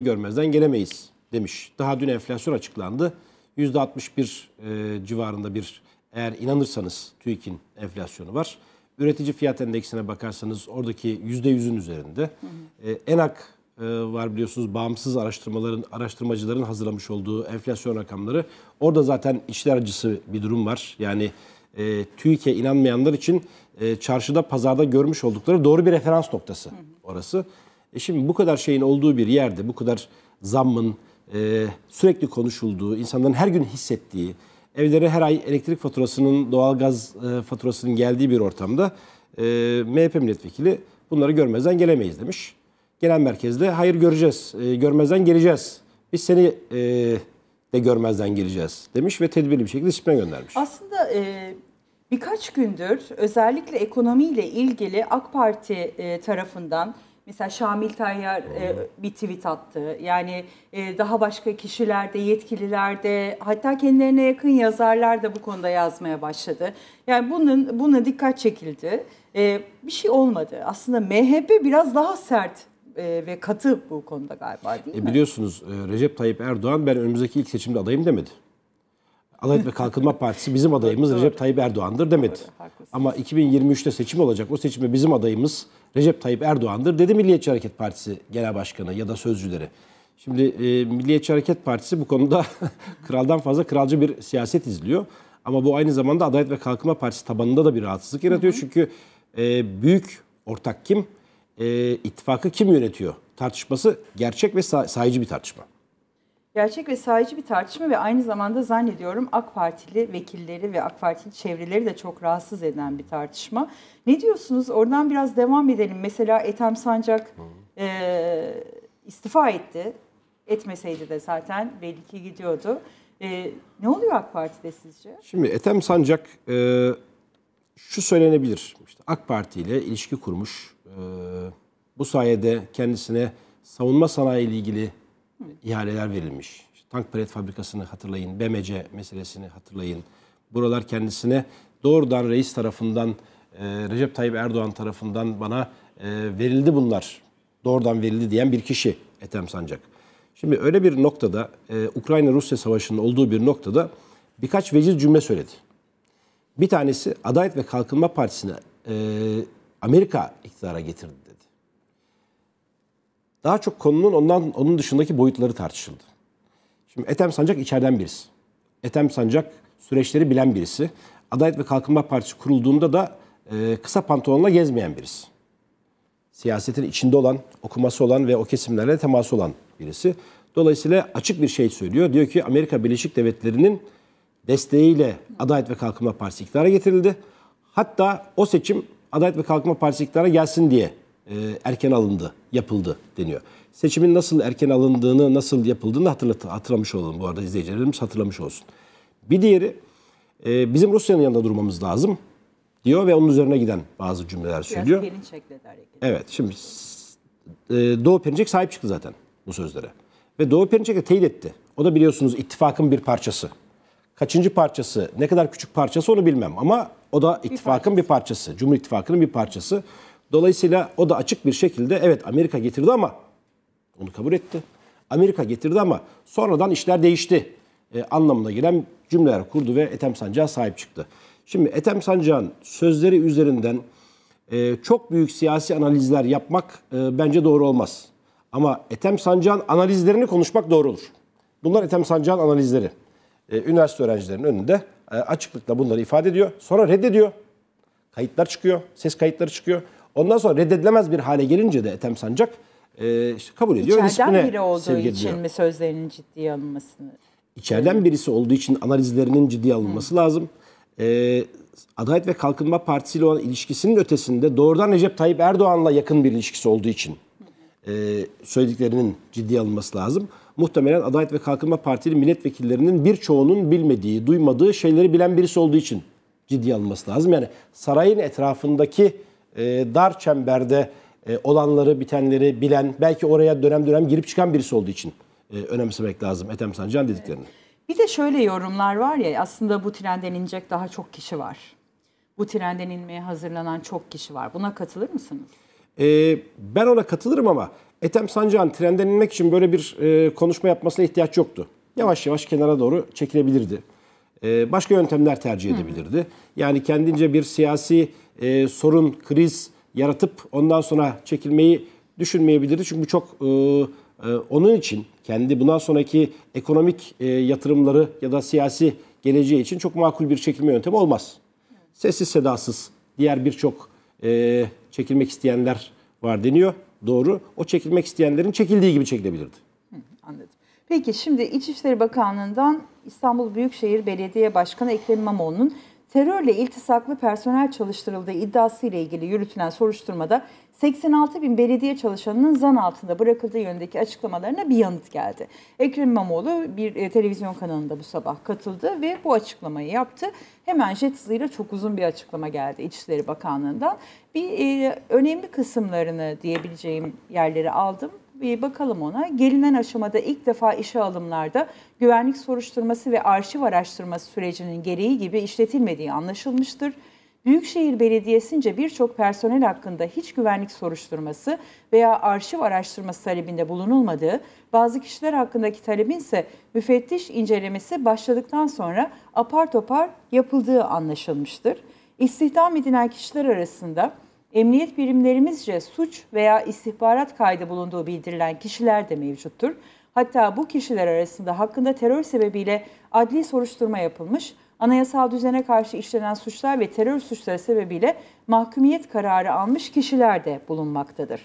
görmezden gelemeyiz demiş. Daha dün enflasyon açıklandı. %61 e, civarında bir eğer inanırsanız TÜİK'in enflasyonu var. Üretici fiyat endeksine bakarsanız oradaki %100'ün üzerinde. Hı hı. E, ENAK e, var biliyorsunuz bağımsız araştırmaların araştırmacıların hazırlamış olduğu enflasyon rakamları. Orada zaten içler acısı bir durum var. Yani e, TÜİK'e inanmayanlar için e, çarşıda pazarda görmüş oldukları doğru bir referans noktası hı hı. orası. E şimdi bu kadar şeyin olduğu bir yerde, bu kadar zammın e, sürekli konuşulduğu, insanların her gün hissettiği, evlere her ay elektrik faturasının, doğalgaz e, faturasının geldiği bir ortamda e, MHP milletvekili bunları görmezden gelemeyiz demiş. Genel merkezde hayır göreceğiz, e, görmezden geleceğiz. Biz seni e, de görmezden geleceğiz demiş ve tedbirli bir şekilde disipline göndermiş. Aslında e, birkaç gündür özellikle ekonomiyle ilgili AK Parti e, tarafından Mesela Şamil Tayyar e, bir tweet attı. Yani e, daha başka kişilerde, yetkililerde hatta kendilerine yakın yazarlar da bu konuda yazmaya başladı. Yani bunun buna dikkat çekildi. E, bir şey olmadı. Aslında MHP biraz daha sert e, ve katı bu konuda galiba değil e, mi? Biliyorsunuz e, Recep Tayyip Erdoğan ben önümüzdeki ilk seçimde adayım demedi. Adalet ve Kalkınma Partisi bizim adayımız Recep Tayyip Erdoğan'dır demedi. Ama 2023'te seçim olacak. O seçime bizim adayımız Recep Tayyip Erdoğan'dır dedi Milliyetçi Hareket Partisi Genel Başkanı ya da sözcüleri. Şimdi e, Milliyetçi Hareket Partisi bu konuda kraldan fazla kralcı bir siyaset izliyor. Ama bu aynı zamanda Adalet ve Kalkınma Partisi tabanında da bir rahatsızlık yaratıyor. Hı hı. Çünkü e, büyük ortak kim, e, ittifakı kim yönetiyor tartışması gerçek ve say sayıcı bir tartışma. Gerçek ve sahici bir tartışma ve aynı zamanda zannediyorum AK Partili vekilleri ve AK Partili çevreleri de çok rahatsız eden bir tartışma. Ne diyorsunuz? Oradan biraz devam edelim. Mesela Ethem Sancak e, istifa etti. Etmeseydi de zaten belli ki gidiyordu. E, ne oluyor AK Parti'de sizce? Şimdi Ethem Sancak e, şu söylenebilir. İşte AK Parti ile ilişki kurmuş. E, bu sayede kendisine savunma sanayi ile ilgili ihaleler verilmiş. İşte tank palet fabrikasını hatırlayın, BMC meselesini hatırlayın. Buralar kendisine doğrudan reis tarafından, e, Recep Tayyip Erdoğan tarafından bana e, verildi bunlar. Doğrudan verildi diyen bir kişi Ethem Sancak. Şimdi öyle bir noktada, e, Ukrayna-Rusya savaşının olduğu bir noktada birkaç veciz cümle söyledi. Bir tanesi Adalet ve Kalkınma Partisi'ne e, Amerika iktidara getirdi dedi. Daha çok konunun ondan onun dışındaki boyutları tartışıldı. Şimdi Ethem Sancak içeriden birisi. Ethem Sancak süreçleri bilen birisi. Adalet ve Kalkınma Partisi kurulduğunda da e, kısa pantolonla gezmeyen birisi. Siyasetin içinde olan, okuması olan ve o kesimlerle teması olan birisi. Dolayısıyla açık bir şey söylüyor. Diyor ki Amerika Birleşik Devletleri'nin desteğiyle Adalet ve Kalkınma Partisi iktidara getirildi. Hatta o seçim Adalet ve Kalkınma Partisi iktidara gelsin diye e, erken alındı, yapıldı deniyor. Seçimin nasıl erken alındığını, nasıl yapıldığını hatırlat hatırlamış olalım bu arada izleyicilerimiz hatırlamış olsun. Bir diğeri e, bizim Rusya'nın yanında durmamız lazım diyor ve onun üzerine giden bazı cümleler söylüyor. Biraz pirinç şeklinde Evet şimdi e, Doğu Perinçek sahip çıktı zaten bu sözlere. Ve Doğu Perinçek de teyit etti. O da biliyorsunuz ittifakın bir parçası. Kaçıncı parçası, ne kadar küçük parçası onu bilmem ama o da ittifakın bir parçası. Bir parçası. Cumhur İttifakı'nın bir parçası. Dolayısıyla o da açık bir şekilde evet Amerika getirdi ama onu kabul etti. Amerika getirdi ama sonradan işler değişti e, anlamına gelen cümleler kurdu ve Ethem sancağı sahip çıktı. Şimdi Ethem sancağın sözleri üzerinden e, çok büyük siyasi analizler yapmak e, bence doğru olmaz. Ama Ethem sancağın analizlerini konuşmak doğru olur. Bunlar Ethem sancağın analizleri. E, üniversite öğrencilerinin önünde e, açıklıkla bunları ifade ediyor. Sonra reddediyor. Kayıtlar çıkıyor, ses kayıtları çıkıyor. Ondan sonra reddedilemez bir hale gelince de Ethem Sancak e, işte kabul ediyor. İçeriden biri olduğu için ediyor. mi sözlerinin ciddiye alınmasını? İçeriden birisi olduğu için analizlerinin ciddiye alınması Hı. lazım. E, Adalet ve Kalkınma Partisi ile olan ilişkisinin ötesinde doğrudan Recep Tayyip Erdoğan'la yakın bir ilişkisi olduğu için e, söylediklerinin ciddiye alınması lazım. Muhtemelen Adalet ve Kalkınma Partili milletvekillerinin birçoğunun bilmediği, duymadığı şeyleri bilen birisi olduğu için ciddiye alınması lazım. Yani sarayın etrafındaki ee, dar çemberde e, olanları, bitenleri bilen, belki oraya dönem dönem girip çıkan birisi olduğu için e, önemsemek lazım Ethem Sancan dediklerini. Bir de şöyle yorumlar var ya aslında bu trenden inecek daha çok kişi var. Bu trenden inmeye hazırlanan çok kişi var. Buna katılır mısınız? Ee, ben ona katılırım ama Ethem Sancan trenden inmek için böyle bir e, konuşma yapmasına ihtiyaç yoktu. Yavaş yavaş kenara doğru çekilebilirdi. Ee, başka yöntemler tercih edebilirdi. Yani kendince bir siyasi e, sorun, kriz yaratıp ondan sonra çekilmeyi düşünmeyebilirdi. Çünkü bu çok e, e, onun için kendi bundan sonraki ekonomik yatırımları ya da siyasi geleceği için çok makul bir çekilme yöntemi olmaz. Sessiz sedasız diğer birçok çekilmek isteyenler var deniyor. Doğru. O çekilmek isteyenlerin çekildiği gibi çekilebilirdi. anladım. Peki şimdi İçişleri Bakanlığı'ndan İstanbul Büyükşehir Belediye Başkanı Ekrem İmamoğlu'nun terörle iltisaklı personel çalıştırıldığı iddiası ile ilgili yürütülen soruşturmada 86 bin belediye çalışanının zan altında bırakıldığı yönündeki açıklamalarına bir yanıt geldi. Ekrem İmamoğlu bir e, televizyon kanalında bu sabah katıldı ve bu açıklamayı yaptı. Hemen jet hızıyla çok uzun bir açıklama geldi İçişleri Bakanlığı'ndan. Bir e, önemli kısımlarını diyebileceğim yerleri aldım bir ee, bakalım ona. Gelinen aşamada ilk defa işe alımlarda güvenlik soruşturması ve arşiv araştırması sürecinin gereği gibi işletilmediği anlaşılmıştır. Büyükşehir Belediyesi'nce birçok personel hakkında hiç güvenlik soruşturması veya arşiv araştırması talebinde bulunulmadığı, bazı kişiler hakkındaki talebin ise müfettiş incelemesi başladıktan sonra apar topar yapıldığı anlaşılmıştır. İstihdam edilen kişiler arasında emniyet birimlerimizce suç veya istihbarat kaydı bulunduğu bildirilen kişiler de mevcuttur. Hatta bu kişiler arasında hakkında terör sebebiyle adli soruşturma yapılmış, anayasal düzene karşı işlenen suçlar ve terör suçları sebebiyle mahkumiyet kararı almış kişiler de bulunmaktadır.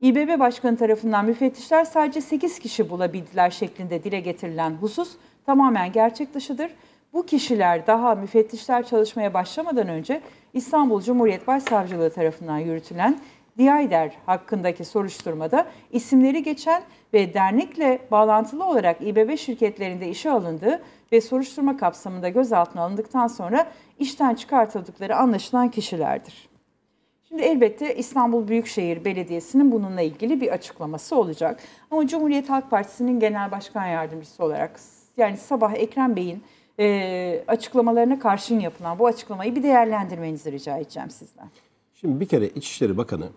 İBB Başkanı tarafından müfettişler sadece 8 kişi bulabildiler şeklinde dile getirilen husus tamamen gerçek dışıdır. Bu kişiler daha müfettişler çalışmaya başlamadan önce İstanbul Cumhuriyet Başsavcılığı tarafından yürütülen Diyayder hakkındaki soruşturmada isimleri geçen ve dernekle bağlantılı olarak İBB şirketlerinde işe alındığı ve soruşturma kapsamında gözaltına alındıktan sonra işten çıkartıldıkları anlaşılan kişilerdir. Şimdi elbette İstanbul Büyükşehir Belediyesi'nin bununla ilgili bir açıklaması olacak. Ama Cumhuriyet Halk Partisi'nin Genel Başkan Yardımcısı olarak yani sabah Ekrem Bey'in e, açıklamalarına karşın yapılan bu açıklamayı bir değerlendirmenizi rica edeceğim sizden. Şimdi bir kere İçişleri Bakanı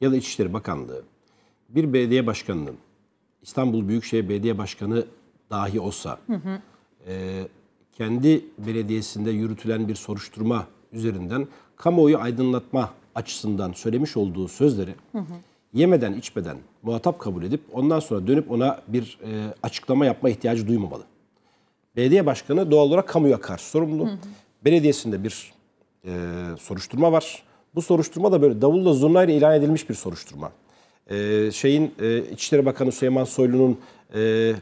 ya da İçişleri Bakanlığı bir belediye başkanının İstanbul Büyükşehir Belediye Başkanı dahi olsa hı hı. E, kendi belediyesinde yürütülen bir soruşturma üzerinden kamuoyu aydınlatma açısından söylemiş olduğu sözleri hı hı. yemeden içmeden muhatap kabul edip ondan sonra dönüp ona bir e, açıklama yapma ihtiyacı duymamalı. Belediye başkanı doğal olarak kamuya karşı sorumlu. Hı hı. Belediyesinde bir e, soruşturma var. Bu soruşturma da böyle davulla zurnayla ilan edilmiş bir soruşturma. E, şeyin e, İçişleri Bakanı Süleyman Soylu'nun e,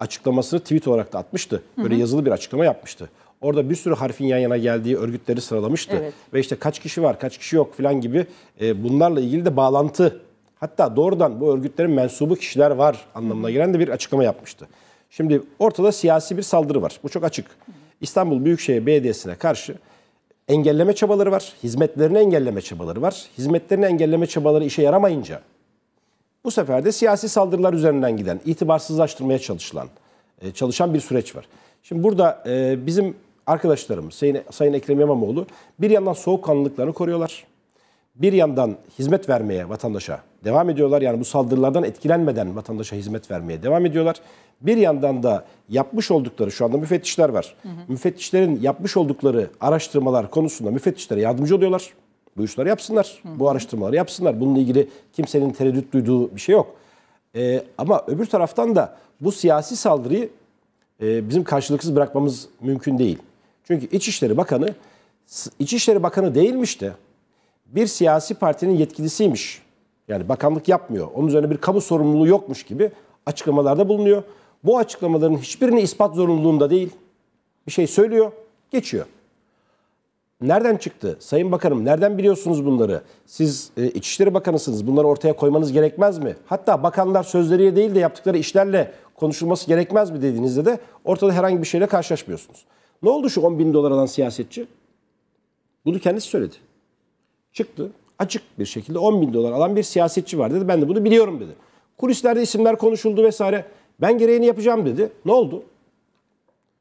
açıklamasını tweet olarak da atmıştı. Böyle hı hı. yazılı bir açıklama yapmıştı. Orada bir sürü harfin yan yana geldiği örgütleri sıralamıştı. Evet. Ve işte kaç kişi var, kaç kişi yok falan gibi e, bunlarla ilgili de bağlantı hatta doğrudan bu örgütlerin mensubu kişiler var anlamına gelen de bir açıklama yapmıştı. Şimdi ortada siyasi bir saldırı var. Bu çok açık. İstanbul Büyükşehir Belediyesi'ne karşı engelleme çabaları var. Hizmetlerini engelleme çabaları var. Hizmetlerini engelleme çabaları işe yaramayınca bu sefer de siyasi saldırılar üzerinden giden, itibarsızlaştırmaya çalışılan, e, çalışan bir süreç var. Şimdi burada e, bizim arkadaşlarımız Sayın, Sayın Ekrem İmamoğlu bir yandan soğukkanlılıklarını koruyorlar bir yandan hizmet vermeye vatandaşa devam ediyorlar. Yani bu saldırılardan etkilenmeden vatandaşa hizmet vermeye devam ediyorlar. Bir yandan da yapmış oldukları şu anda müfettişler var. Hı hı. Müfettişlerin yapmış oldukları araştırmalar konusunda müfettişlere yardımcı oluyorlar. Bu işleri yapsınlar. Hı hı. Bu araştırmaları yapsınlar. Bununla ilgili kimsenin tereddüt duyduğu bir şey yok. Ee, ama öbür taraftan da bu siyasi saldırıyı e, bizim karşılıksız bırakmamız mümkün değil. Çünkü İçişleri Bakanı İçişleri Bakanı değilmiş de bir siyasi partinin yetkilisiymiş. Yani bakanlık yapmıyor. Onun üzerine bir kamu sorumluluğu yokmuş gibi açıklamalarda bulunuyor. Bu açıklamaların hiçbirini ispat zorunluluğunda değil. Bir şey söylüyor, geçiyor. Nereden çıktı? Sayın Bakanım nereden biliyorsunuz bunları? Siz e, İçişleri Bakanısınız. Bunları ortaya koymanız gerekmez mi? Hatta bakanlar sözleriyle değil de yaptıkları işlerle konuşulması gerekmez mi dediğinizde de ortada herhangi bir şeyle karşılaşmıyorsunuz. Ne oldu şu 10 bin dolar alan siyasetçi? Bunu kendisi söyledi. Çıktı açık bir şekilde 10 bin dolar alan bir siyasetçi var dedi. Ben de bunu biliyorum dedi. Kulislerde isimler konuşuldu vesaire. Ben gereğini yapacağım dedi. Ne oldu?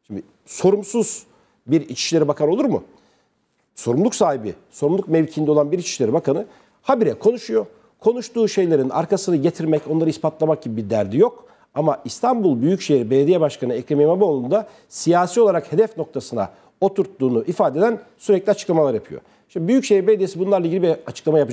Şimdi sorumsuz bir İçişleri Bakanı olur mu? Sorumluluk sahibi, sorumluluk mevkiinde olan bir İçişleri Bakanı habire konuşuyor. Konuştuğu şeylerin arkasını getirmek, onları ispatlamak gibi bir derdi yok. Ama İstanbul Büyükşehir Belediye Başkanı Ekrem İmamoğlu'nun da siyasi olarak hedef noktasına oturttuğunu ifade eden sürekli açıklamalar yapıyor. Şimdi Büyükşehir Belediyesi bunlarla ilgili bir açıklama yapacak.